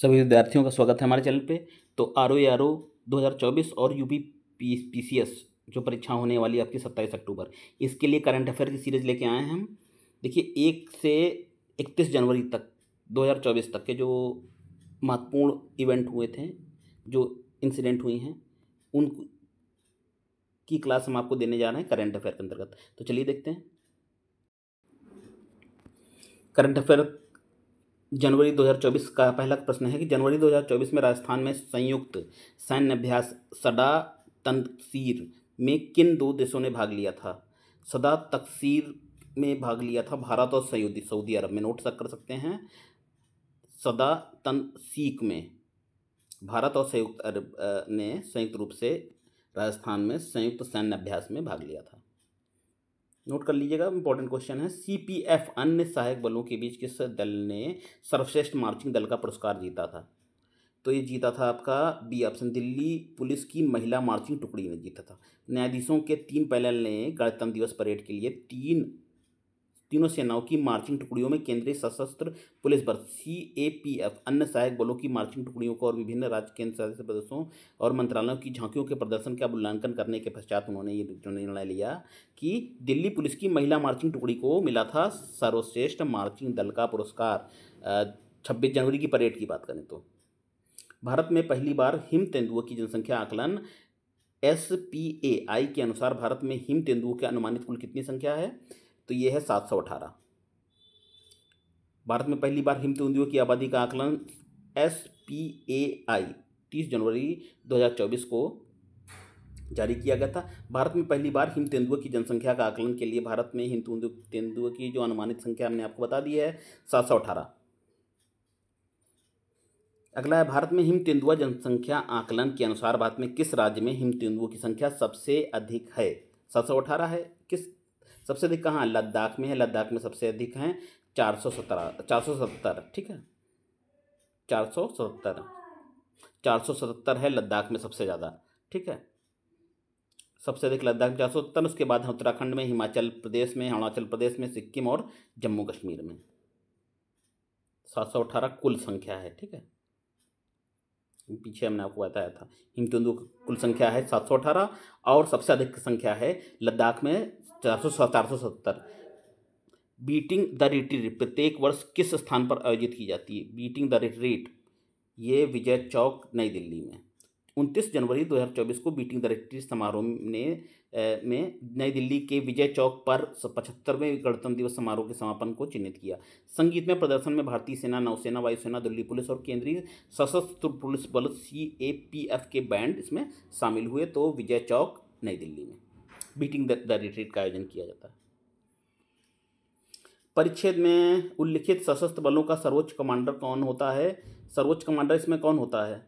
सभी विद्यार्थियों का स्वागत है हमारे चैनल पे तो आर ओ आर ओ दो हज़ार चौबीस और U P P C S जो परीक्षा होने वाली है आपकी सत्ताईस अक्टूबर इसके लिए करंट अफेयर की सीरीज़ लेके आए हैं हम देखिए एक से इकतीस जनवरी तक दो हज़ार चौबीस तक के जो महत्वपूर्ण इवेंट हुए थे जो इंसिडेंट हुई हैं उन की क्लास हम आपको देने जा रहे हैं करंट अफेयर के अंतर्गत तो चलिए देखते हैं करंट अफेयर जनवरी 2024 का पहला प्रश्न है कि जनवरी 2024 में राजस्थान में संयुक्त सैन्य अभ्यास सदा तकसीर में किन दो देशों ने भाग लिया था सदा तकसीर में भाग लिया था भारत और सऊदी सऊदी अरब में नोट सक कर सकते हैं सदा तनसीक में भारत और संयुक्त अरब ने संयुक्त रूप से राजस्थान में संयुक्त सैन्य अभ्यास में भाग लिया था नोट कर लीजिएगा इंपॉर्टेंट क्वेश्चन है सीपीएफ अन्य सहायक बलों के बीच किस दल ने सर्वश्रेष्ठ मार्चिंग दल का पुरस्कार जीता था तो ये जीता था आपका बी ऑप्शन दिल्ली पुलिस की महिला मार्चिंग टुकड़ी ने जीता था न्यायाधीशों के तीन पैनल ने गणतंत्र दिवस परेड के लिए तीन तीनों सेनाओं की मार्चिंग टुकड़ियों में केंद्रीय सशस्त्र पुलिस बल सी अन्य सहायक बलों की मार्चिंग टुकड़ियों को और विभिन्न राज्य केंद्र शासित प्रदेशों और मंत्रालयों की झांकियों के प्रदर्शन का मूल्यांकन करने के पश्चात उन्होंने ये निर्णय लिया कि दिल्ली पुलिस की महिला मार्चिंग टुकड़ी को मिला था सर्वश्रेष्ठ मार्चिंग दल का पुरस्कार छब्बीस जनवरी की परेड की बात करें तो भारत में पहली बार हिम तेंदुओं की जनसंख्या आकलन एस पी ए आई के अनुसार भारत में हिम तेंदुओं के अनुमानित कुल कितनी संख्या है तो ये है सात सौ अठारह भारत में पहली बार हिम तेंदुओं की आबादी का आकलन एस पी ए आई तीस जनवरी दो हजार चौबीस को जारी किया गया था भारत में पहली बार हिम तेंदुओं की जनसंख्या का आकलन के लिए भारत में हिम तेंदुओं की जो अनुमानित संख्या हमने आपको बता दी है सात सौ अठारह अगला है भारत में हिम तेंदुआ जनसंख्या आकलन के अनुसार भारत में किस राज्य में हिम तेंदुओं की संख्या सबसे अधिक है सात सौ अठारह है किस सबसे अधिक कहाँ लद्दाख में है लद्दाख में सबसे अधिक हैं चार सौ सत्रह चार सौ सत्तर ठीक है चार सौ चार सौ सतहत्तर है लद्दाख में सबसे ज़्यादा ठीक है सबसे अधिक लद्दाख में चार सौ सत्तर उसके बाद उत्तराखंड में हिमाचल प्रदेश में अरुणाचल प्रदेश में सिक्किम और जम्मू कश्मीर में सात सौ अठारह कुल संख्या है ठीक है पीछे हमने आपको बताया था हिमचुंदू कुल संख्या है सात सौ अठारह और सबसे अधिक संख्या है लद्दाख में चार सौ सतारह सौ सत्तर बीटिंग द रिट्रीट प्रत्येक वर्ष किस स्थान पर आयोजित की जाती है बीटिंग द रिट्रीट ये विजय चौक नई दिल्ली में उनतीस जनवरी 2024 को बीटिंग द रिट्रीट समारोह ने में नई दिल्ली के विजय चौक पर पचहत्तरवें गणतंत्र दिवस समारोह के समापन को चिन्हित किया संगीत में प्रदर्शन में भारतीय सेना नौसेना वायुसेना दिल्ली पुलिस और केंद्रीय सशस्त्र पुलिस बल सी ए पी एफ के बैंड इसमें शामिल हुए तो विजय चौक नई दिल्ली में बीटिंग द रिट्रीट का आयोजन किया जाता है परिच्छेद में उल्लिखित सशस्त्र बलों का सर्वोच्च कमांडर कौन होता है सर्वोच्च कमांडर इसमें कौन होता है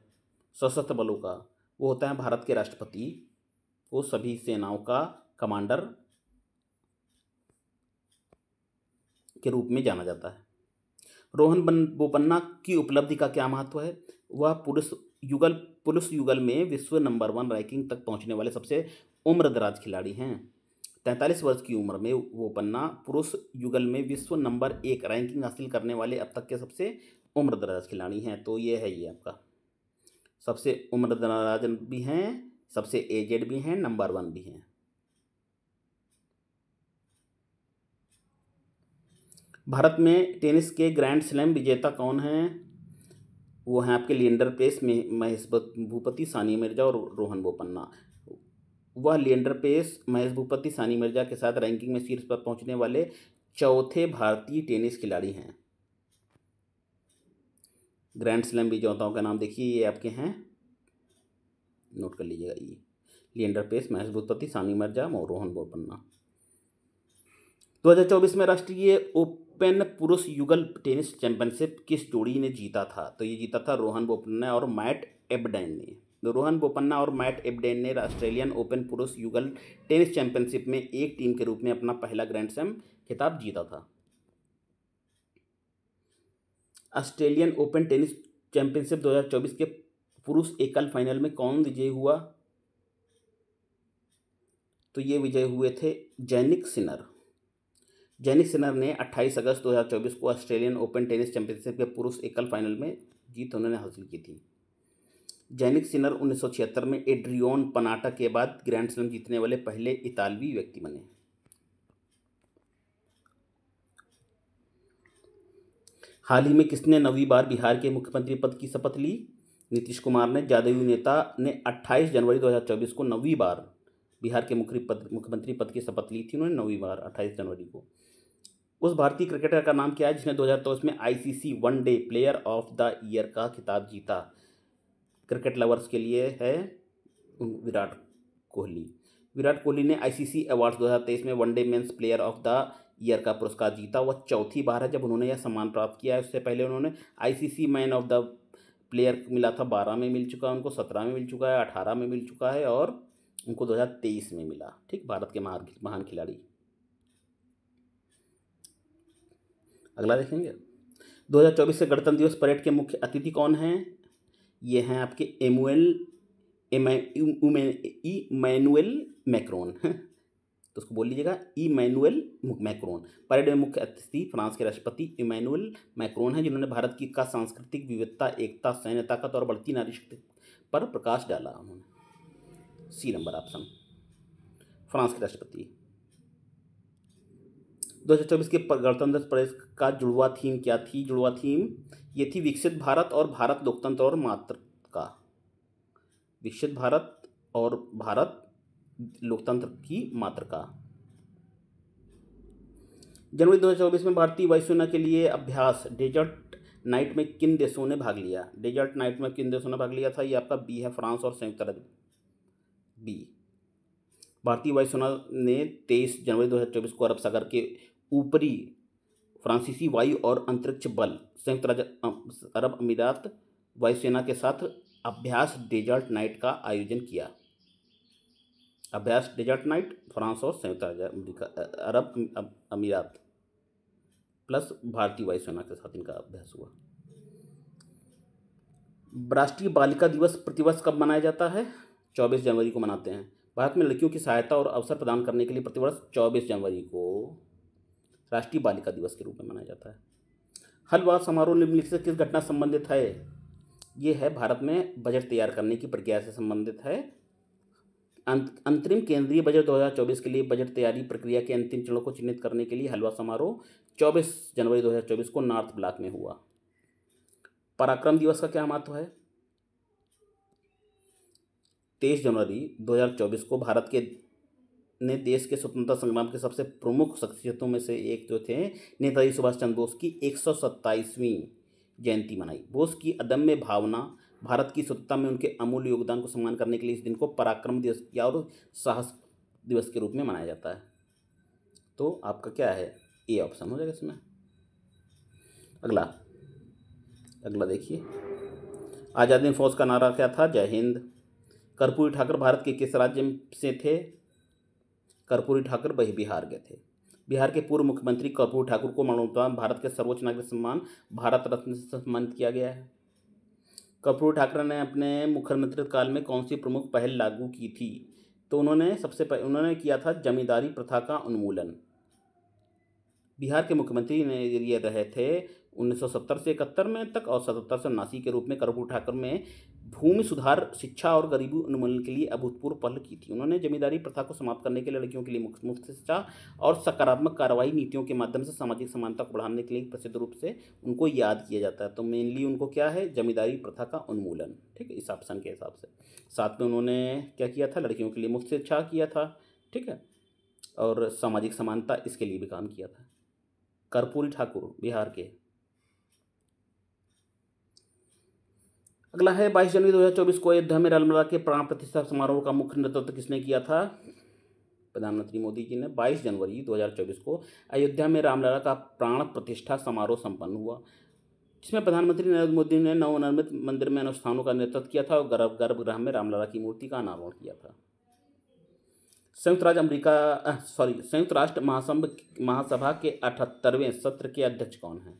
सशस्त्र बलों का वो होता है भारत के राष्ट्रपति वो सभी सेनाओं का कमांडर के रूप में जाना जाता है रोहन बन बोपन्ना की उपलब्धि का क्या महत्व है वह पुरुष युगल पुरुष युगल में विश्व नंबर वन रैंकिंग तक पहुंचने वाले सबसे उम्र दराज खिलाड़ी हैं तैंतालीस वर्ष की उम्र में वो पन्ना पुरुष युगल में विश्व नंबर एक रैंकिंग हासिल करने वाले अब तक के सबसे उम्र दराज खिलाड़ी हैं तो ये है ये आपका सबसे उम्र दराज भी हैं सबसे एजेड भी हैं नंबर वन भी हैं भारत में टेनिस के ग्रैंड स्लैम विजेता कौन हैं वो हैं आपके लिएंडर पेस में महेश भूपति सानिया मिर्जा और रोहन बोपन्ना वह लिएंडर पेस महेश भूपति सानी मिर्जा के साथ रैंकिंग में शीर्ष पर पहुंचने वाले चौथे भारतीय टेनिस खिलाड़ी हैं ग्रैंड स्लैम विजेताओं का नाम देखिए ये आपके हैं नोट कर लीजिएगा ये लिएंडर पेस महेश भूपति सानी मिर्जा और रोहन बोपन्ना 2024 में राष्ट्रीय ओपन पुरुष युगल टेनिस चैंपियनशिप किस जोड़ी ने जीता था तो ये जीता था रोहन बोपन्ना और मैट एबडैन ने रोहन बोपन्ना और मैट एबडेन ने ऑस्ट्रेलियन ओपन पुरुष युगल टेनिस चैंपियनशिप में एक टीम के रूप में अपना पहला ग्रैंड स्लैम खिताब जीता था ऑस्ट्रेलियन ओपन टेनिस चैंपियनशिप 2024 के पुरुष एकल फाइनल में कौन विजय हुआ तो ये विजय हुए थे जैनिक सिनर जैनिक सिनर ने 28 अगस्त 2024 को ऑस्ट्रेलियन ओपन टेनिस चैंपियनशिप के पुरुष एकल फाइनल में जीत उन्होंने हासिल की थी जैनिक सिनर 1976 में एड्रियोन पनाटा के बाद ग्रैंड स्लैम जीतने वाले पहले इतालवी व्यक्ति बने हाल ही में किसने नवी बार बिहार के मुख्यमंत्री पद की शपथ ली नीतीश कुमार ने जादयू नेता ने 28 जनवरी 2024 को नवी बार बिहार के मुख्य पद मुख्यमंत्री पद की शपथ ली थी उन्होंने नवी बार 28 जनवरी को उस भारतीय क्रिकेटर का नाम क्या है जिसने 2024 में ICC one day player of the year का खिताब जीता क्रिकेट लवर्स के लिए है विराट कोहली विराट कोहली ने आईसीसी अवार्ड्स 2023 में one day men's player of the year का पुरस्कार जीता वह चौथी बार है जब उन्होंने यह सम्मान प्राप्त किया है उससे पहले उन्होंने ICC man of the player मिला था बारह में मिल चुका है उनको सत्रह में मिल चुका है अठारह में मिल चुका है और उनको दो में मिला ठीक भारत के महान महान खिलाड़ी अगला देखेंगे 2024 से गणतंत्र दिवस परेड के मुख्य अतिथि कौन हैं ये हैं आपके एमुएल ई मैनुअल मैक्रोन तो उसको बोल लीजिएगा ई मैनुअल मैक्रोन परेड में मुख्य अतिथि फ्रांस के राष्ट्रपति इमैनुअल मैक्रोन हैं जिन्होंने भारत की का सांस्कृतिक विविधता एकता सैन्य ताकत और बढ़ती नारी शक्ति पर प्रकाश डाला उन्होंने सी नंबर ऑप्शन फ्रांस के राष्ट्रपति दो हज़ार चौबीस के गणतंत्र प्रेस का जुड़वा थीम क्या थी जुड़वा थीम ये थी विकसित भारत और भारत लोकतंत्र और मात्र का विकसित भारत और भारत लोकतंत्र की मात्र का जनवरी 2024 में भारतीय वायुसेना के लिए अभ्यास डेजर्ट नाइट में किन देशों ने भाग लिया डेजर्ट नाइट में किन देशों ने भाग लिया था ये आपका बी है फ्रांस और संयुक्त अरब बी भारतीय वायुसेना ने 23 जनवरी 2024 को अरब सागर के ऊपरी फ्रांसीसी वायु और अंतरिक्ष बल संयुक्त राज्य अरब अमीरात वायुसेना के साथ अभ्यास डेजर्ट नाइट का आयोजन किया अभ्यास डेजर्ट नाइट फ्रांस और संयुक्त राज्य अरब अमीरात प्लस भारतीय वायुसेना के साथ इनका अभ्यास हुआ राष्ट्रीय बालिका दिवस प्रतिवर्ष कब मनाया जाता है चौबीस जनवरी को मनाते हैं भारत में लड़कियों की सहायता और अवसर प्रदान करने के लिए प्रतिवर्ष चौबीस जनवरी को राष्ट्रीय बालिका दिवस के रूप में मनाया जाता है हलवा समारोह निम्नलिखित से किस घटना संबंधित है ये है भारत में बजट तैयार करने की प्रक्रिया से संबंधित है अंतरिम केंद्रीय बजट 2024 के लिए बजट तैयारी प्रक्रिया के अंतिम चरणों को चिन्हित करने के लिए हलवा समारोह 24 जनवरी 2024 को नॉर्थ ब्लॉक में हुआ पराक्रम दिवस का क्या महत्व है तेईस जनवरी 2024 को भारत के ने देश के स्वतंत्रता संग्राम के सबसे प्रमुख शख्सियतों में से एक जो थे नेताजी सुभाष चंद्र बोस की एक जयंती मनाई बोस की अदम्य भावना भारत की स्वतंत्रता में उनके अमूल्य योगदान को सम्मान करने के लिए इस दिन को पराक्रम दिवस या और साहस दिवस के रूप में मनाया जाता है तो आपका क्या है ये ऑप्शन हो जाएगा इसमें अगला अगला देखिए आज़ादी फौज का नारा क्या था जय हिंद कर्पूरी ठाकर भारत के किस राज्य से थे कर्पूरी ठाकुर वही बिहार गए थे बिहार के पूर्व मुख्यमंत्री कर्पूरी ठाकुर को मरणोत्तर भारत के सर्वोच्च नागरिक सम्मान भारत रत्न से सम्मानित किया गया है कर्पूरी ठाकुर ने अपने मुख्यमंत्री काल में कौन सी प्रमुख पहल लागू की थी तो उन्होंने सबसे पहले उन्होंने किया था जमींदारी प्रथा का उन्मूलन बिहार के मुख्यमंत्री ने ये रहे थे 1970 से इकहत्तर में तक और सतहत्तर से उन्नासी के रूप में कर्पूर ठाकुर में भूमि सुधार शिक्षा और गरीबी उन्मूलन के लिए अभूतपूर्व पहल की थी उन्होंने जमींदारी प्रथा को समाप्त करने के लिए लड़कियों के लिए मुख्य मुफ्त शिक्षा और सकारात्मक कार्रवाई नीतियों के माध्यम से सामाजिक समानता को बढ़ाने के लिए प्रसिद्ध रूप से उनको याद किया जाता है तो मेनली उनको क्या है जमींदारी प्रथा का उन्मूलन ठीक है इस ऑप्शन के हिसाब से साथ में उन्होंने क्या किया था लड़कियों के लिए मुफ्त शिक्षा किया था ठीक है और सामाजिक समानता इसके लिए भी काम किया था कर्पूरी ठाकुर बिहार के अगला है बाईस जनवरी दो हज़ार चौबीस को अयोध्या में रामलला के प्राण प्रतिष्ठा समारोह का मुख्य नेतृत्व किसने किया था प्रधानमंत्री मोदी जी ने 22 जनवरी 2024 को अयोध्या में रामलला का प्राण प्रतिष्ठा समारोह संपन्न हुआ जिसमें प्रधानमंत्री नरेंद्र मोदी ने नवनिर्मित मंदिर में अनुष्ठानों का नेतृत्व किया था और गर्भ गर्भगृह में रामलला की मूर्ति का अनावरण किया था संयुक्त राज्य अमरीका सॉरी संयुक्त राष्ट्र महासंभ महासभा के अठहत्तरवें सत्र के अध्यक्ष कौन हैं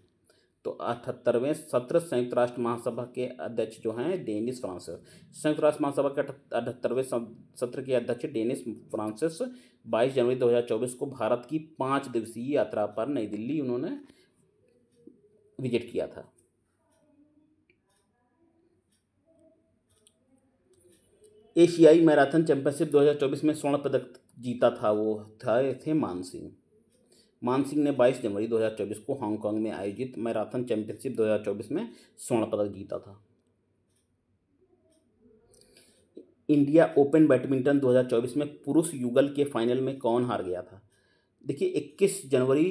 तो अठहत्तरवें सत्र संयुक्त राष्ट्र महासभा के अध्यक्ष जो हैं डेनिस फ्रांसिस संयुक्त राष्ट्र महासभा के अठहत्तरवें सत्र के अध्यक्ष डेनिस फ्रांसिस 22 जनवरी 2024 को भारत की पाँच दिवसीय यात्रा पर नई दिल्ली उन्होंने विजिट किया था एशियाई मैराथन चैंपियनशिप 2024 में स्वर्ण पदक जीता था वो था थे मानसिंह मानसिंह ने 22 जनवरी 2024 को हांगकांग में आयोजित मैराथन चैंपियनशिप 2024 में स्वर्ण पदक जीता था इंडिया ओपन बैडमिंटन 2024 में पुरुष युगल के फाइनल में कौन हार गया था देखिए 21 जनवरी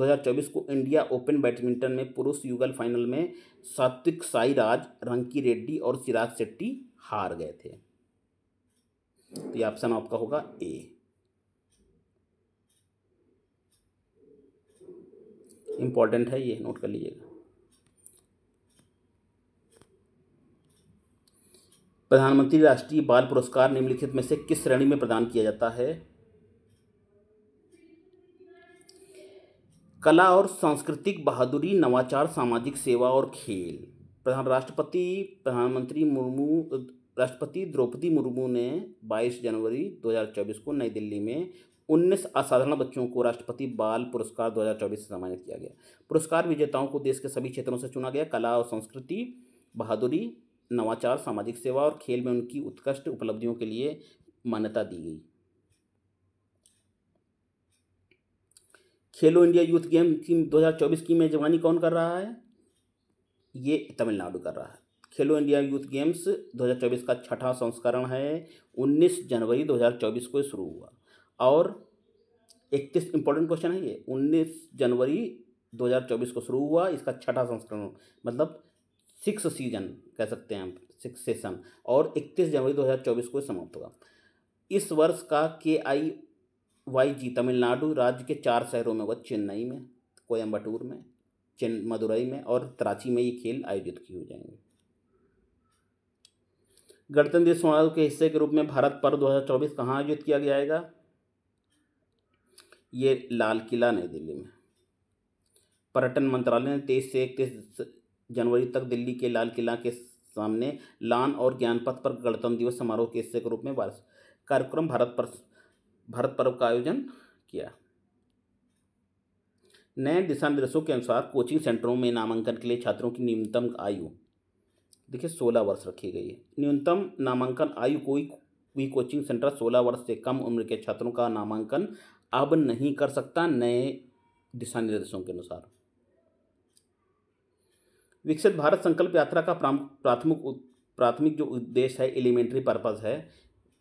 2024 को इंडिया ओपन बैडमिंटन में पुरुष युगल फाइनल में सात्विक साईराज रंकी रेड्डी और चिराग शेट्टी हार गए थे तो ये ऑप्शन आपका होगा ए इम्पॉर्टेंट है ये नोट कर लीजिएगा प्रधानमंत्री राष्ट्रीय बाल पुरस्कार निम्नलिखित में से किस श्रेणी में प्रदान किया जाता है कला और सांस्कृतिक बहादुरी नवाचार सामाजिक सेवा और खेल प्रधान राष्ट्रपति प्रधानमंत्री मुर्मू राष्ट्रपति द्रौपदी मुर्मू ने 22 जनवरी 2024 को नई दिल्ली में उन्नीस असाधारण बच्चों को राष्ट्रपति बाल पुरस्कार 2024 से सम्मानित किया गया पुरस्कार विजेताओं को देश के सभी क्षेत्रों से चुना गया कला और संस्कृति बहादुरी नवाचार सामाजिक सेवा और खेल में उनकी उत्कृष्ट उपलब्धियों के लिए मान्यता दी गई खेलो इंडिया यूथ गेम की 2024 की मेजबानी कौन कर रहा है ये तमिलनाडु कर रहा है खेलो इंडिया यूथ गेम्स 2024 का छठा संस्करण है 19 जनवरी 2024 को शुरू हुआ और इकतीस इंपॉर्टेंट क्वेश्चन है ये उन्नीस जनवरी 2024 को शुरू हुआ इसका छठा संस्करण मतलब सिक्स सीजन कह सकते हैं हम सिक्स सेशन और 31 जनवरी 2024 को समाप्त होगा इस वर्ष का के आई वाई जी तमिलनाडु राज्य के चार शहरों में होगा चेन्नई में कोयम्बटूर में चेन मदुरई में और तराची में ये खेल आयोजित किए जाएंगे गणतंत्र दिवस समारोह के हिस्से के रूप में भारत पर्व चौबीस कहाँ आयोजित किया जाएगा ये लाल किला नई दिल्ली में पर्यटन मंत्रालय ने तेईस से इकतीस जनवरी तक दिल्ली के लाल किला के सामने लान और ज्ञानपथ पर गणतंत्र दिवस समारोह के हिस्से के रूप में कार्यक्रम भारत पर भारत पर्व का आयोजन किया नए दिशा निर्देशों के अनुसार कोचिंग सेंटरों में नामांकन के लिए छात्रों की न्यूनतम आयु देखिए सोलह वर्ष रखी गई है न्यूनतम नामांकन आयु कोई भी कोचिंग सेंटर सोलह वर्ष से कम उम्र के छात्रों का नामांकन अब नहीं कर सकता नए दिशा निर्देशों के अनुसार विकसित भारत संकल्प यात्रा का प्राथमिक प्राथमिक जो उद्देश्य है एलिमेंट्री पर्पज़ है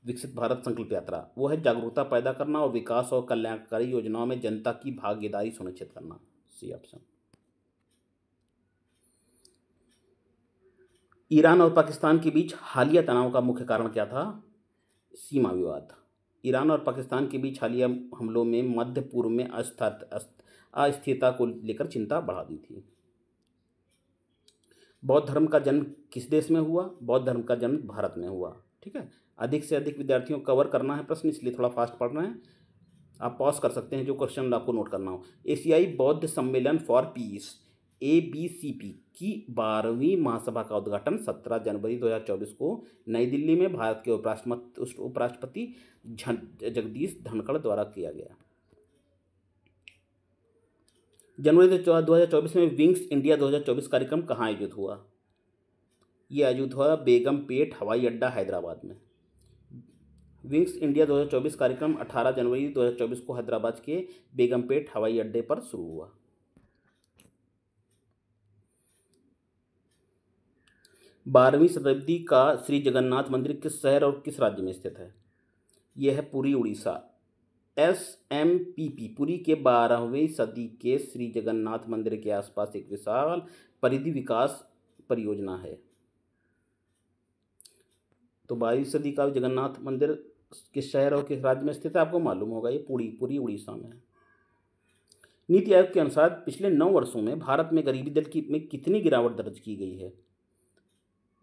विकसित भारत संकल्प यात्रा वो है जागरूकता पैदा करना और विकास और कल्याणकारी योजनाओं में जनता की भागीदारी सुनिश्चित करना सी ऑप्शन ईरान और पाकिस्तान के बीच हालिया तनाव का मुख्य कारण क्या था सीमा विवाद ईरान और पाकिस्तान के बीच हालिया हमलों में मध्य पूर्व में अस्थिरता को लेकर चिंता बढ़ा दी थी बौद्ध धर्म का जन्म किस देश में हुआ बौद्ध धर्म का जन्म भारत में हुआ ठीक है अधिक से अधिक विद्यार्थियों को कवर करना है प्रश्न इसलिए थोड़ा फास्ट पढ़ रहे हैं आप पॉज कर सकते हैं जो क्वेश्चन आपको नोट करना हो एशियाई बौद्ध सम्मेलन for peace A B C P की बारहवीं महासभा का उद्घाटन सत्रह जनवरी 2024 को नई दिल्ली में भारत के उपराष्ट्रपति उपराष्ट्रपति जगदीश धनखड़ द्वारा किया गया जनवरी दो हज़ार चौबीस में विंग्स इंडिया 2024 कार्यक्रम कहाँ आयोजित हुआ ये आयोजित हुआ बेगम पेट हवाई अड्डा हैदराबाद में विंग्स इंडिया 2024 कार्यक्रम 18 जनवरी 2024 को हैदराबाद के बेगमपेट हवाई अड्डे पर शुरू हुआ बारहवीं शताब्दी का श्री जगन्नाथ मंदिर किस शहर और किस राज्य में स्थित है यह है Puri Orissa S M P P Puri के बारहवीं सदी के श्री जगन्नाथ मंदिर के आसपास एक विशाल परिधि विकास परियोजना है तो बारहवीं सदी का जगन्नाथ मंदिर किस शहर और किस राज्य में स्थित है आपको मालूम होगा ये पूरी पूरी उड़ीसा में है नीति आयोग के अनुसार पिछले नौ वर्षों में भारत में गरीबी दर की में कितनी गिरावट दर्ज की गई है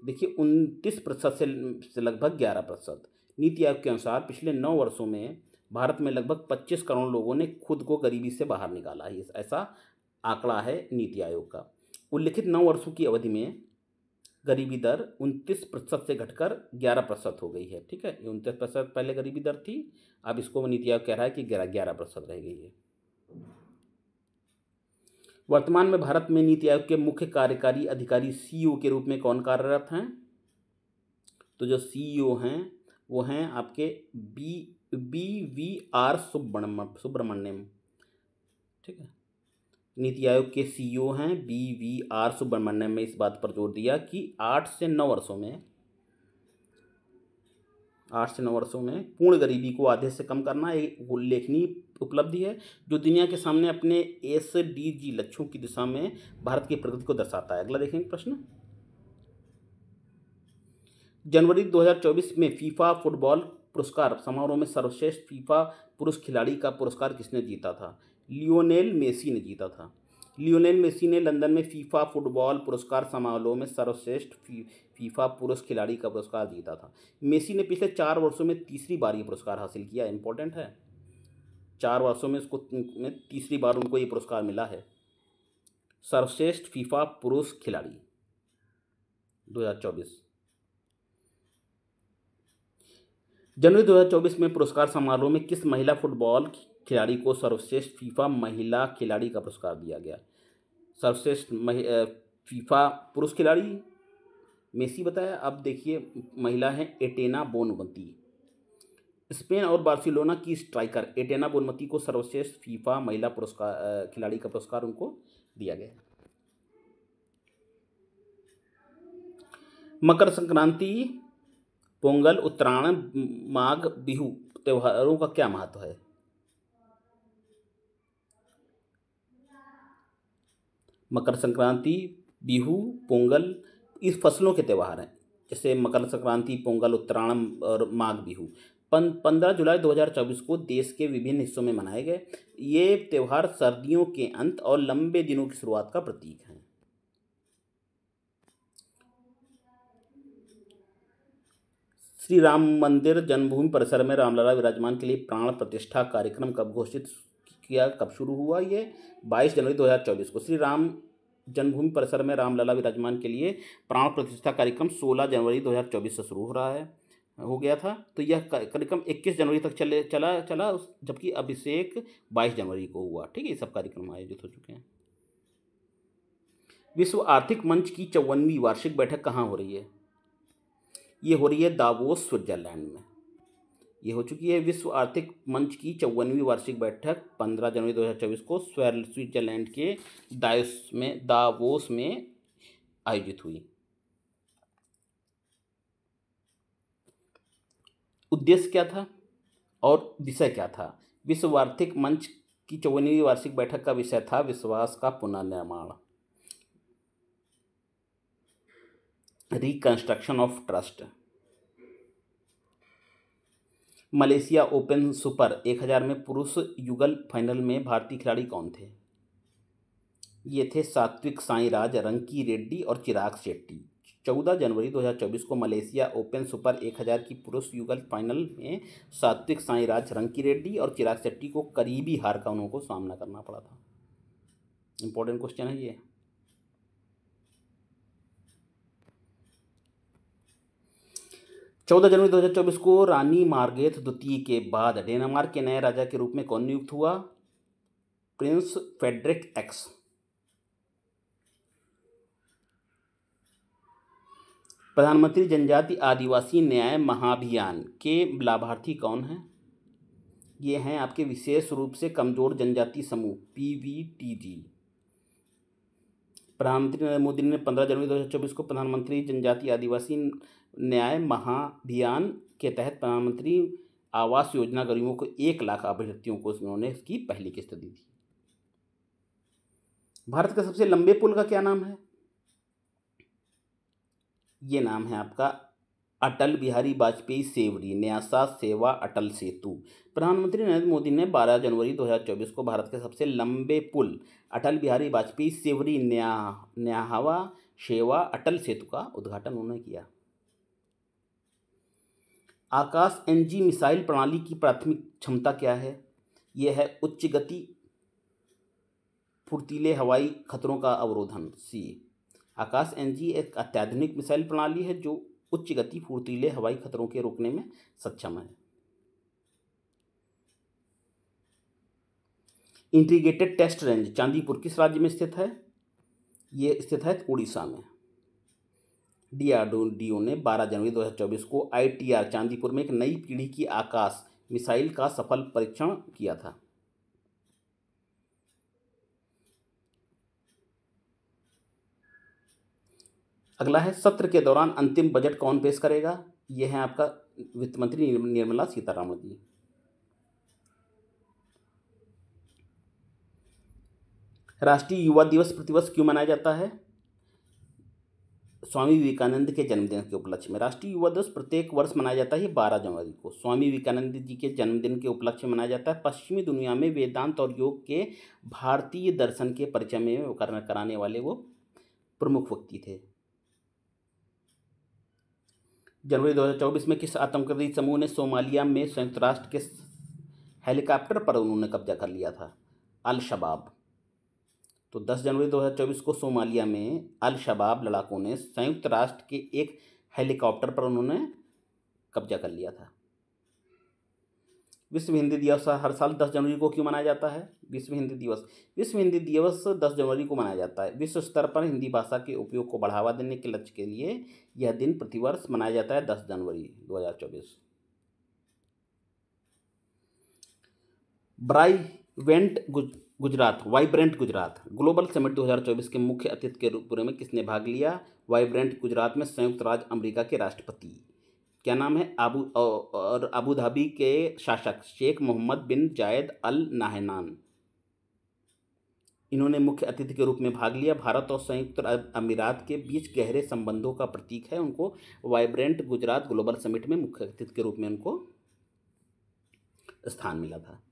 देखिए उनतीस प्रतिशत से लगभग ग्यारह प्रतिशत नीति आयोग के अनुसार पिछले नौ वर्षों में भारत में लगभग पच्चीस करोड़ लोगों ने खुद को गरीबी से बाहर निकाला है ऐसा आंकड़ा है नीति आयोग का उल्लिखित नौ वर्षों की अवधि में गरीबी दर उनतीस प्रतिशत से घटकर ग्यारह प्रतिशत हो गई है ठीक है ये उनतीस प्रतिशत पहले गरीबी दर थी अब इसको नीति आयोग कह रहा है कि ग्यारह ग्यारह प्रतिशत रह गई है वर्तमान में भारत में नीति आयोग के मुख्य कार्यकारी अधिकारी सीईओ e के रूप में कौन कार्यरत हैं तो जो सीईओ e हैं वो हैं आपके B B V R Subram Subrahmanyam ठीक है नीति आयोग के सीईओ e हैं बी वी आर सुब्रमण्यम ने इस बात पर जोर दिया कि आठ से नौ वर्षों में आठ से नौ वर्षों में पूर्ण गरीबी को आधे से कम करना एक उल्लेखनीय उपलब्धि है जो दुनिया के सामने अपने एस डी जी लक्ष्यों की दिशा में भारत की प्रगति को दर्शाता है अगला देखेंगे प्रश्न जनवरी 2024 में फीफा फुटबॉल पुरस्कार समारोह में सर्वश्रेष्ठ फीफा पुरुष खिलाड़ी का पुरस्कार किसने जीता था लियोनेल मेसी ने जीता था लियोनेल मेसी ने लंदन में फीफा फुटबॉल पुरस्कार समारोह में सर्वश्रेष्ठ फी, फीफा पुरुष खिलाड़ी का पुरस्कार जीता था मेसी ने पिछले चार वर्षों में तीसरी बार ये पुरस्कार हासिल किया इंपॉर्टेंट है चार वर्षों में इसको में तीसरी बार उनको ये पुरस्कार मिला है सर्वश्रेष्ठ फीफा पुरुष खिलाड़ी 2024 जनवरी 2024 में पुरस्कार समारोह में किस महिला फुटबॉल खिलाड़ी को सर्वश्रेष्ठ फीफा महिला खिलाड़ी का पुरस्कार दिया गया सर्वश्रेष्ठ फीफा पुरुष खिलाड़ी मेसी बताया अब देखिए महिला है एटेना बोनबंती स्पेन और बार्सिलोना की स्ट्राइकर एटेना बोनमती को सर्वश्रेष्ठ फीफा महिला पुरस्कार खिलाड़ी का पुरस्कार उनको दिया गया मकर संक्रांति पोंगल उत्तरायण माघ बिहू त्योहारों का क्या महत्व है मकर संक्रांति बिहू पोंगल इस फसलों के त्यौहार हैं जैसे मकर संक्रांति पोंगल उत्तरायण और माघ बिहू पंद्रह जुलाई 2024 को देश के विभिन्न हिस्सों में मनाए गए ये त्यौहार सर्दियों के अंत और लंबे दिनों की शुरुआत का प्रतीक है श्री राम मंदिर जन्मभूमि परिसर में रामलला विराजमान के लिए प्राण प्रतिष्ठा कार्यक्रम कब घोषित किया कब शुरू हुआ ये 22 जनवरी 2024 को श्री राम जन्मभूमि परिसर में रामलला विराजमान के लिए प्राण प्रतिष्ठा कार्यक्रम 16 जनवरी 2024 से शुरू हो रहा है हो गया था तो यह कार्यक्रम 21 जनवरी तक चले चला चला जबकि अभिषेक 22 जनवरी को हुआ ठीक है ये सब कार्यक्रम आयोजित हो चुके हैं विश्व आर्थिक मंच की चौवनवीं वार्षिक बैठक कहाँ हो रही है ये हो रही है दावोस स्विट्जरलैंड में ये हो चुकी है विश्व आर्थिक मंच की चौवनवीं वार्षिक बैठक पंद्रह जनवरी दो को स्विट्जरलैंड के दायोस में दावोस में आयोजित हुई उद्देश्य क्या था और विषय क्या था विश्व मंच की चौवनवीं वार्षिक बैठक का विषय था विश्वास का पुनर्निर्माण reconstruction of trust Malaysia Open super एक हज़ार में पुरुष युगल फाइनल में भारतीय खिलाड़ी कौन थे ये थे सात्विक साईराज रंकी रेड्डी और चिराग शेट्टी चौदह जनवरी 2024 को मलेशिया ओपन सुपर 1000 की पुरुष युगल फाइनल में सात्विक साईराज रंकी रेड्डी और चिराग शेट्टी को करीबी हार का उनको सामना करना पड़ा था इंपॉर्टेंट क्वेश्चन है ये चौदह जनवरी 2024 को रानी मार्गेथ द्वितीय के बाद डेनमार्क के नए राजा के रूप में कौन नियुक्त हुआ प्रिंस फेडरिक एक्स प्रधानमंत्री जनजाति आदिवासी न्याय महाभियान के लाभार्थी कौन हैं ये हैं आपके विशेष रूप से कमजोर जनजाति समूह पी वी टी जी प्रधानमंत्री नरेंद्र मोदी ने पंद्रह जनवरी दो हज़ार चौबीस को प्रधानमंत्री जनजाति आदिवासी न्याय महाभियान के तहत प्रधानमंत्री आवास योजना गरीबों को एक लाख अभ्यर्थियों को उन्होंने इसकी पहली किस्त दी थी भारत का सबसे लंबे पुल का क्या नाम है ये नाम है आपका अटल बिहारी वाजपेयी सेवरी न्यासा सेवा अटल सेतु प्रधानमंत्री नरेंद्र मोदी ने 12 जनवरी 2024 को भारत के सबसे लंबे पुल अटल बिहारी वाजपेयी सेवरी न्या न्याहवा सेवा अटल सेतु का उद्घाटन उन्होंने किया आकाश एनजी मिसाइल प्रणाली की प्राथमिक क्षमता क्या है यह है उच्च गति फुर्तीले हवाई खतरों का अवरोधन सी आकाश एन एक अत्याधुनिक मिसाइल प्रणाली है जो उच्च गति फुर्तीले हवाई खतरों के रोकने में सक्षम है इंटीग्रेटेड टेस्ट रेंज चांदीपुर किस राज्य में स्थित है ये स्थित है उड़ीसा में डीआरडीओ ने 12 जनवरी 2024 को आईटीआर चांदीपुर में एक नई पीढ़ी की आकाश मिसाइल का सफल परीक्षण किया था अगला है सत्र के दौरान अंतिम बजट कौन पेश करेगा यह है आपका वित्त मंत्री निर्मला सीतारामन जी राष्ट्रीय युवा दिवस प्रतिवर्ष क्यों मनाया जाता है स्वामी विवेकानंद के जन्मदिन के उपलक्ष्य में राष्ट्रीय युवा दिवस प्रत्येक वर्ष मनाया जाता है बारह जनवरी को स्वामी विवेकानंद जी के जन्मदिन के उपलक्ष्य में मनाया जाता है पश्चिमी दुनिया में वेदांत और योग के भारतीय दर्शन के परिचय में कराने वाले वो प्रमुख व्यक्ति थे जनवरी 2024 में किस आतंकवादी समूह ने सोमालिया में संयुक्त राष्ट्र के हेलीकॉप्टर पर उन्होंने कब्जा कर लिया था अल शबाब तो 10 जनवरी 2024 को सोमालिया में अल शबाब लड़ाकों ने संयुक्त राष्ट्र के एक हेलीकॉप्टर पर उन्होंने कब्जा कर लिया था विश्व हिंदी दिवस हर साल दस जनवरी को क्यों मनाया जाता है विश्व हिंदी दिवस विश्व हिंदी दिवस दस जनवरी को मनाया जाता है विश्व स्तर पर हिंदी भाषा के उपयोग को बढ़ावा देने के लक्ष्य के लिए यह दिन प्रतिवर्ष मनाया जाता है दस जनवरी दो हज़ार चौबीस ब्राई वेंट गुज Gujarat vibrant Gujarat global summit 2024 के मुख्य अतिथि के रूप में किसने भाग लिया वाइब्रेंट गुजरात में संयुक्त राज्य अमेरिका के राष्ट्रपति क्या नाम है आबू और अबू धाबी के शासक शेख मोहम्मद बिन जायद अल नाहनान इन्होंने मुख्य अतिथि के रूप में भाग लिया भारत और संयुक्त अरब अमीरात के बीच गहरे संबंधों का प्रतीक है उनको वाइब्रेंट गुजरात ग्लोबल समिट में मुख्य अतिथि के रूप में उनको स्थान मिला था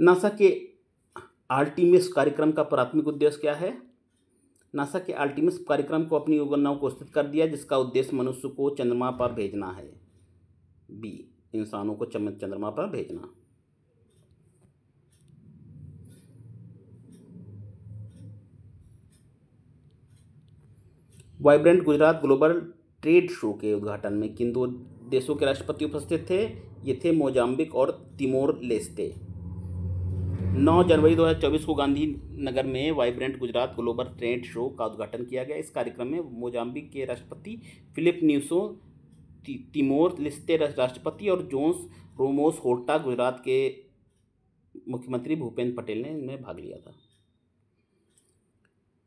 नासा के आर्टिमिस कार्यक्रम का प्राथमिक उद्देश्य क्या है नासा के अल्टीमस कार्यक्रम को अपनी योगनाओं को स्थित कर दिया जिसका उद्देश्य मनुष्य को चंद्रमा पर भेजना है बी इंसानों को चंद्रमा पर भेजना vibrant Gujarat global trade show के उद्घाटन में किन दो देशों के राष्ट्रपति उपस्थित थे ये थे मोजाम्बिक और तिमोर लेस्ते 9 जनवरी 2024 को गांधी नगर में vibrant Gujarat global trade show का उद्घाटन किया गया इस कार्यक्रम में मोजाम्बिक के राष्ट्रपति फिलिप न्यूसो ति, तिमोर लिस्ते राष्ट्रपति और जोन्स रोमोस होटा गुजरात के मुख्यमंत्री भूपेंद्र पटेल ने इनमें भाग लिया था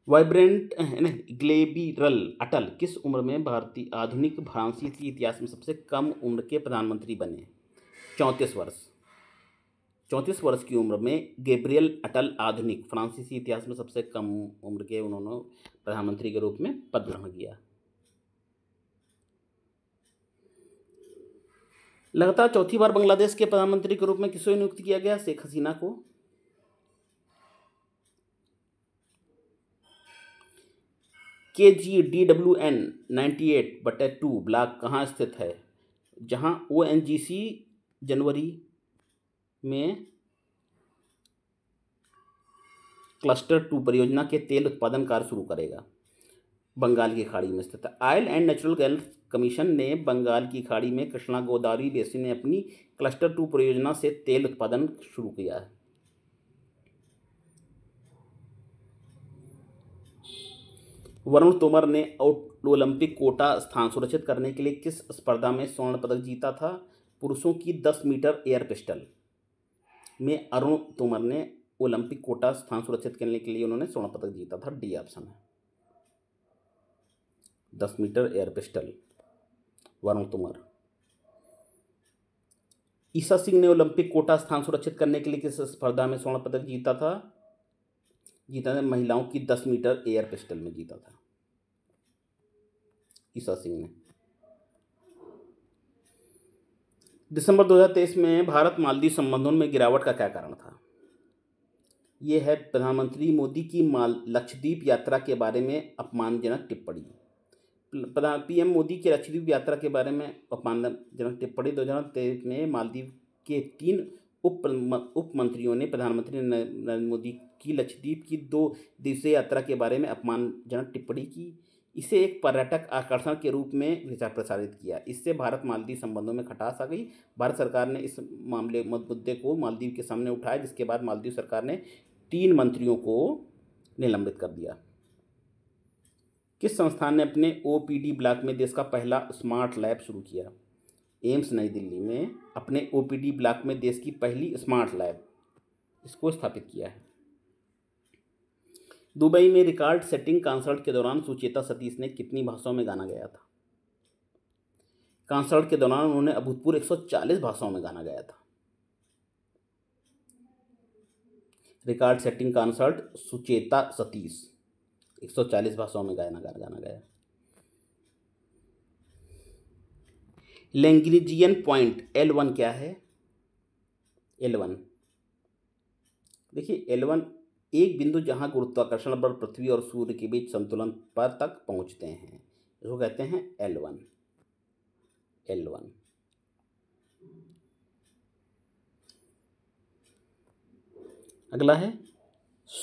वाइब्रेंट ग्लेबिरल अटल किस उम्र में भारतीय आधुनिक फ्रांसीसी इतिहास में सबसे कम उम्र के प्रधानमंत्री बने चौंतीस वर्ष चौंतीस वर्ष की उम्र में गैब्रियल अटल आधुनिक फ्रांसीसी इतिहास में सबसे कम उम्र के उन्होंने प्रधानमंत्री के रूप में पद ग्रहण किया लगातार चौथी बार बांग्लादेश के प्रधानमंत्री के रूप में किसो नियुक्त किया गया शेख हसीना को K G D W N ninety eight बटे टू ब्लॉक कहाँ स्थित है जहाँ ओ एन जी सी जनवरी में क्लस्टर टू परियोजना के तेल उत्पादन कार्य शुरू करेगा बंगाल की खाड़ी में स्थित oil and natural gas commission ने बंगाल की खाड़ी में कृष्णा गोदावरी बेसिन में अपनी क्लस्टर टू परियोजना से तेल उत्पादन शुरू किया है वरुण तोमर ने ओलंपिक कोटा स्थान सुरक्षित करने के लिए किस स्पर्धा में स्वर्ण पदक जीता था पुरुषों की दस मीटर एयर पिस्टल में अरुण तोमर ने ओलंपिक कोटा स्थान सुरक्षित करने के लिए उन्होंने स्वर्ण पदक जीता था डी ऑप्शन है दस meter air pistol Varun Tomar Esha Singh ने ओलंपिक कोटा स्थान सुरक्षित करने के लिए किस स्पर्धा में स्वर्ण पदक जीता था जीता था महिलाओं की दस मीटर एयर पिस्टल में जीता था ईसा सिंह ने दिसंबर 2023 में भारत मालदीव संबंधों में गिरावट का क्या कारण था ये है प्रधानमंत्री मोदी की माल लक्षद्वीप यात्रा के बारे में अपमानजनक टिप्पणी पीएम मोदी की लक्षद्वीप यात्रा के बारे में अपमानजनक टिप्पणी दो हज़ार में मालदीव के तीन उप उप मंत्रियों ने प्रधानमंत्री नरेंद्र मोदी की लक्षद्वीप की दो दिवसीय यात्रा के बारे में अपमानजनक टिप्पणी की इसे एक पर्यटक आकर्षण के रूप में विचार प्रसारित किया इससे भारत मालदीव संबंधों में खटास आ गई भारत सरकार ने इस मामले मुद्दे को मालदीव के सामने उठाया जिसके बाद मालदीव सरकार ने तीन मंत्रियों को निलंबित कर दिया किस संस्थान ने अपने ओ ब्लॉक में देश का पहला स्मार्ट लैब शुरू किया एम्स नई दिल्ली में अपने ओ ब्लॉक में देश की पहली स्मार्ट लैब इसको स्थापित किया है दुबई में रिकॉर्ड सेटिंग कॉन्सर्ट के दौरान सुचेता सतीश ने कितनी भाषाओं में गाना गाया था कॉन्सर्ट के दौरान उन्होंने अभूतपूर्व 140 भाषाओं में गाना गाया था record setting concert Sucheta Satish 140 भाषाओं में गाना गाना गाना गाया लैंग्वेजियन पॉइंट एल वन क्या है एल वन देखिए एल वन एक बिंदु जहाँ गुरुत्वाकर्षण बल पृथ्वी और सूर्य के बीच संतुलन पर तक पहुँचते हैं इसको कहते हैं एल वन एल वन अगला है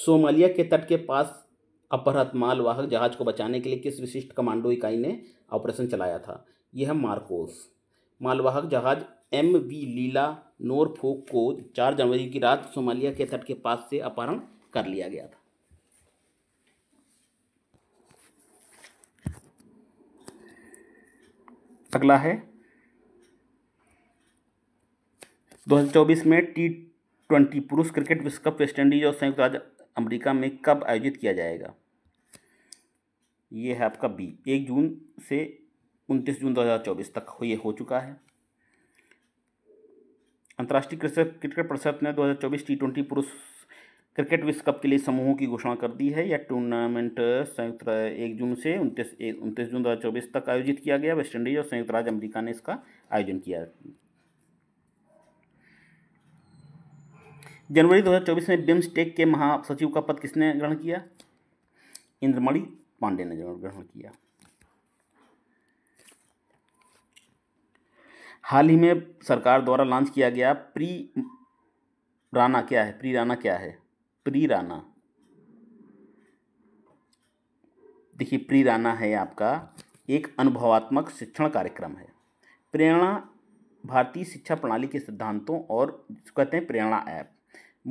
सोमालिया के तट के पास अपहृत मालवाहक जहाज को बचाने के लिए किस विशिष्ट कमांडो इकाई ने ऑपरेशन चलाया था यह है मार्कोस मालवाहक जहाज एम वी लीला नोरफोक को चार जनवरी की रात सोमालिया के तट के पास से अपहरण कर लिया गया था अगला है 2024 में टी ट्वेंटी पुरुष क्रिकेट विश्व कप वेस्टइंडीज और संयुक्त राज्य अमेरिका में कब आयोजित किया जाएगा ये है आपका बी एक जून से उनतीस जून 2024 तक ये हो चुका है अंतर्राष्ट्रीय क्रिकेट परिषद ने 2024 टी ट्वेंटी पुरुष क्रिकेट विश्व कप के लिए समूहों की घोषणा कर दी है यह टूर्नामेंट संयुक्त एक जून से उनतीस उनतीस जून दो तक आयोजित किया गया वेस्टइंडीज और संयुक्त राज्य अमेरिका ने इसका आयोजन किया जनवरी 2024 में बिम्सटेक के महासचिव का पद किसने ग्रहण किया इंद्रमणि पांडे ने ग्रहण किया हाल ही में सरकार द्वारा लॉन्च किया गया प्री राना क्या है प्री राना क्या है प्री राना देखिए प्री राना है आपका एक अनुभवात्मक शिक्षण कार्यक्रम है प्रेरणा भारतीय शिक्षा प्रणाली के सिद्धांतों और कहते हैं प्रेरणा ऐप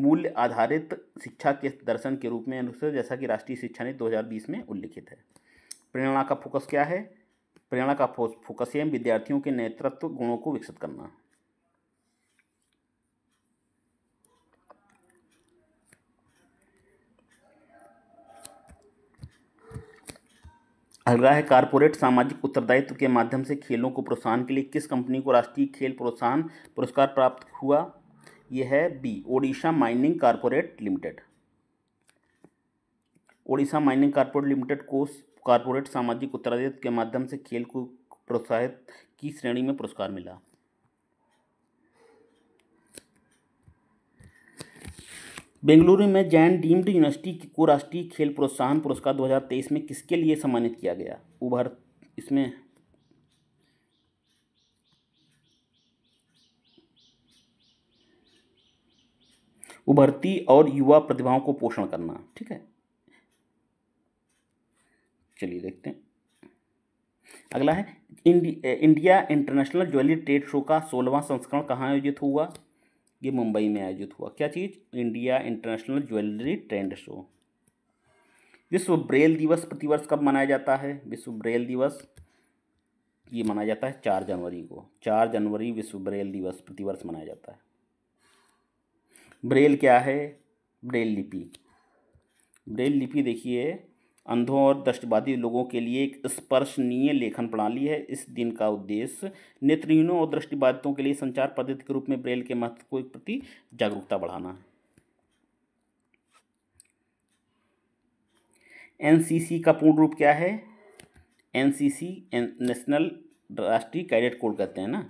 मूल्य आधारित शिक्षा के दर्शन के रूप में अनुसार जैसा कि राष्ट्रीय शिक्षा ने 2020 में उल्लिखित है प्रेरणा का फोकस क्या है प्रेरणा का फोकस है विद्यार्थियों के नेतृत्व गुणों को विकसित करना अगला है कारपोरेट सामाजिक उत्तरदायित्व के माध्यम से खेलों को प्रोत्साहन के लिए किस कंपनी को राष्ट्रीय खेल प्रोत्साहन पुरस्कार प्राप्त हुआ यह है B Odisha mining corporate limited Odisha mining corporate limited को कारपोरेट सामाजिक उत्तरदायित्व के माध्यम से खेल को प्रोत्साहित की श्रेणी में पुरस्कार मिला बेंगलुरु में जैन डीम्ड यूनिवर्सिटी को राष्ट्रीय खेल प्रोत्साहन पुरस्कार 2023 में किसके लिए सम्मानित किया गया उभर इसमें उभरती और युवा प्रतिभाओं को पोषण करना ठीक है चलिए देखते हैं अगला है India international jewellery trade show का सोलहवां संस्करण कहाँ आयोजित हुआ ये मुंबई में आयोजित हुआ क्या चीज़ India international jewellery trend show विश्व ब्रेल दिवस प्रतिवर्ष कब मनाया जाता है विश्व ब्रेल दिवस ये मनाया जाता है चार जनवरी को चार जनवरी विश्व ब्रेल दिवस प्रतिवर्ष मनाया जाता है ब्रेल क्या है ब्रेल लिपि ब्रेल लिपि देखिए अंधों और दृष्टिवादी लोगों के लिए एक स्पर्शनीय लेखन प्रणाली है इस दिन का उद्देश्य नेत्रहीनों और दृष्टिबाधितों के लिए संचार पद्धति के रूप में ब्रेल के महत्व को प्रति जागरूकता बढ़ाना है एनसीसी का पूर्ण रूप क्या है एनसीसी नेशनल राष्ट्रीय कैडेट कोड कहते हैं ना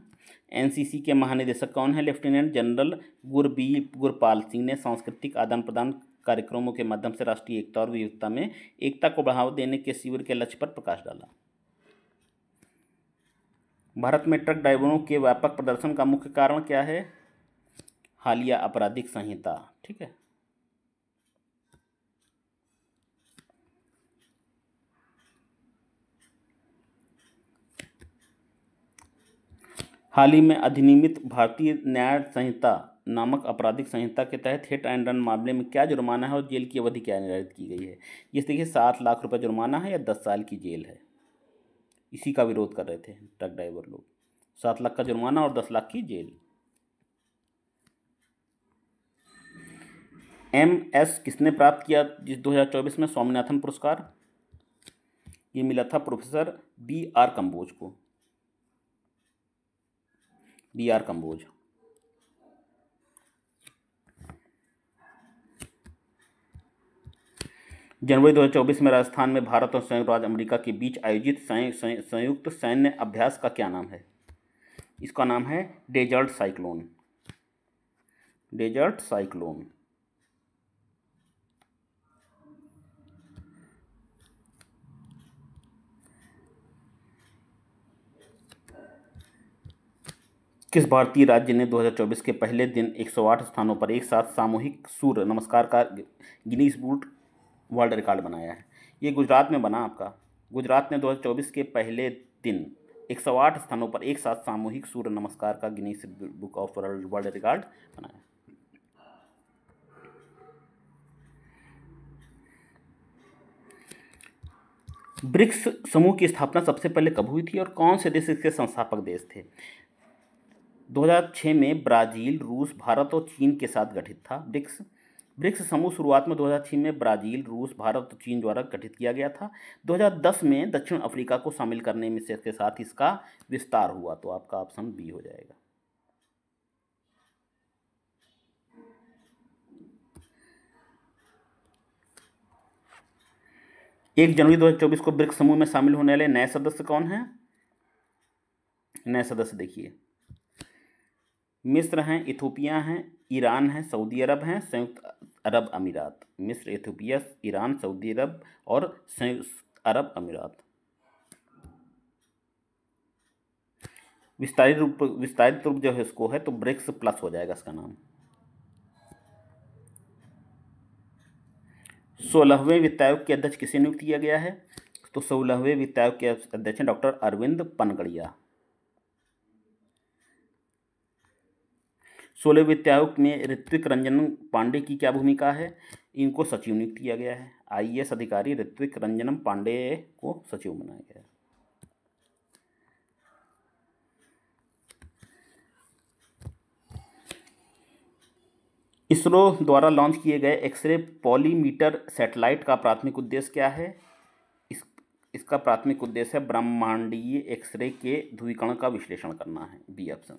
एनसीसी के महानिदेशक कौन है लेफ्टिनेंट जनरल गुरबीर गुरपाल सिंह ने सांस्कृतिक आदान प्रदान कार्यक्रमों के माध्यम से राष्ट्रीय एकता और विविधता में एकता को बढ़ावा देने के शिविर के लक्ष्य पर प्रकाश डाला भारत में ट्रक ड्राइवरों के व्यापक प्रदर्शन का मुख्य कारण क्या है हालिया आपराधिक संहिता ठीक है हाल ही में अधिनियमित भारतीय न्याय संहिता नामक आपराधिक संहिता के तहत हिट एंड रन मामले में क्या जुर्माना है और जेल की अवधि क्या निर्धारित की गई है ये देखिए सात लाख रुपये जुर्माना है या दस साल की जेल है इसी का विरोध कर रहे थे ट्रक ड्राइवर लोग सात लाख का जुर्माना और दस लाख की जेल एम एस किसने प्राप्त किया जिस 2024 में स्वामीनाथन पुरस्कार ये मिला था प्रोफेसर बी आर कंबोज को बी आर कंबोज जनवरी 2024 में राजस्थान में भारत और संयुक्त राज्य अमेरिका के बीच आयोजित संयुक्त सैन्य अभ्यास का क्या नाम है इसका नाम है डेजर्ट साइक्लोन डेजर्ट साइक्लोन किस भारतीय राज्य ने 2024 के पहले दिन 108 स्थानों पर एक साथ सामूहिक सूर्य नमस्कार का गिनीज बुट वर्ल्ड रिकॉर्ड बनाया है ये गुजरात में बना आपका गुजरात ने 2024 के पहले दिन 108 स्थानों पर एक साथ सामूहिक सूर्य नमस्कार का Guinness book of world world record बनाया ब्रिक्स समूह की स्थापना सबसे पहले कब हुई थी और कौन से देश इसके संस्थापक देश थे 2006 में ब्राज़ील रूस भारत और चीन के साथ गठित था ब्रिक्स ब्रिक्स समूह शुरुआत में 2006 में ब्राज़ील रूस भारत और चीन द्वारा गठित किया गया था 2010 में दक्षिण अफ्रीका को शामिल करने में से के साथ इसका विस्तार हुआ तो आपका ऑप्शन बी हो जाएगा एक जनवरी 2024 को ब्रिक्स समूह में शामिल होने वाले नए सदस्य कौन हैं नए सदस्य देखिए मिस्र हैं इथोपिया हैं ईरान है सऊदी अरब है संयुक्त अरब अमीरात मिस्र इथोपिया ईरान सऊदी अरब और संयुक्त अरब अमीरात विस्तारित रूप विस्तारित रूप जो है इसको है तो ब्रिक्स प्लस हो जाएगा इसका नाम सोलहवें वित्त आयोग के अध्यक्ष किसे नियुक्त किया गया है तो सोलहवें वित्त आयोग के अध्यक्ष हैं डॉक्टर अरविंद पनगड़िया सोलह वित्त आयोग में ऋत्विक रंजन पांडे की क्या भूमिका है इनको सचिव नियुक्त किया गया है आई अधिकारी ऋत्विक रंजनम पांडे को सचिव बनाया गया है इसरो द्वारा लॉन्च किए गए एक्सरे पॉलीमीटर सैटेलाइट का प्राथमिक उद्देश्य क्या है इस इसका प्राथमिक उद्देश्य है ब्रह्मांडीय एक्सरे के ध्रुवीकरण का विश्लेषण करना है बी ऑप्शन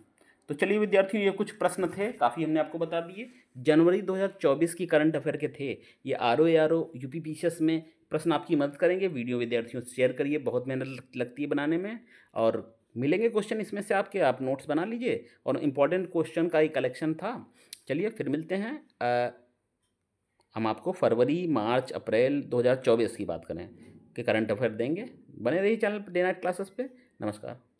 तो चलिए विद्यार्थियों ये कुछ प्रश्न थे काफ़ी हमने आपको बता दिए जनवरी 2024 की करंट अफेयर के थे ये R O R O U P P में प्रश्न आपकी मदद करेंगे वीडियो विद्यार्थियों शेयर करिए बहुत मेहनत लगती है बनाने में और मिलेंगे क्वेश्चन इसमें से आपके आप नोट्स बना लीजिए और इम्पॉर्टेंट क्वेश्चन का एक कलेक्शन था चलिए फिर मिलते हैं आ, हम आपको फरवरी मार्च अप्रैल 2024 की बात करें कि करंट अफेयर देंगे बने रही channel per day night classes पे नमस्कार